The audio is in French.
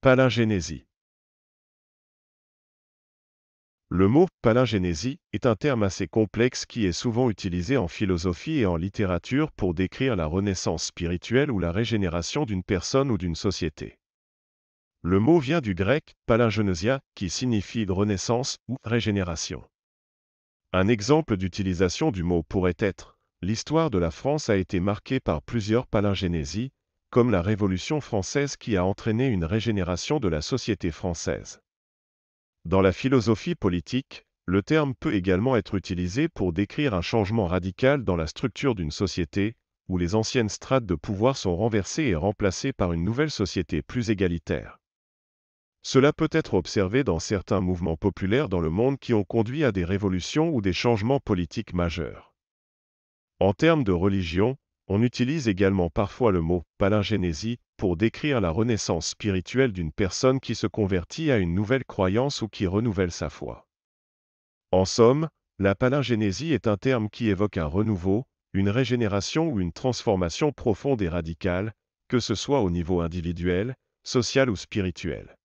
Palingénésie Le mot palingénésie est un terme assez complexe qui est souvent utilisé en philosophie et en littérature pour décrire la renaissance spirituelle ou la régénération d'une personne ou d'une société. Le mot vient du grec palingénésia qui signifie renaissance ou régénération. Un exemple d'utilisation du mot pourrait être L'histoire de la France a été marquée par plusieurs palingénésies, comme la Révolution française qui a entraîné une régénération de la société française. Dans la philosophie politique, le terme peut également être utilisé pour décrire un changement radical dans la structure d'une société, où les anciennes strates de pouvoir sont renversées et remplacées par une nouvelle société plus égalitaire. Cela peut être observé dans certains mouvements populaires dans le monde qui ont conduit à des révolutions ou des changements politiques majeurs. En termes de religion, on utilise également parfois le mot palingénésie pour décrire la renaissance spirituelle d'une personne qui se convertit à une nouvelle croyance ou qui renouvelle sa foi. En somme, la palingénésie est un terme qui évoque un renouveau, une régénération ou une transformation profonde et radicale, que ce soit au niveau individuel, social ou spirituel.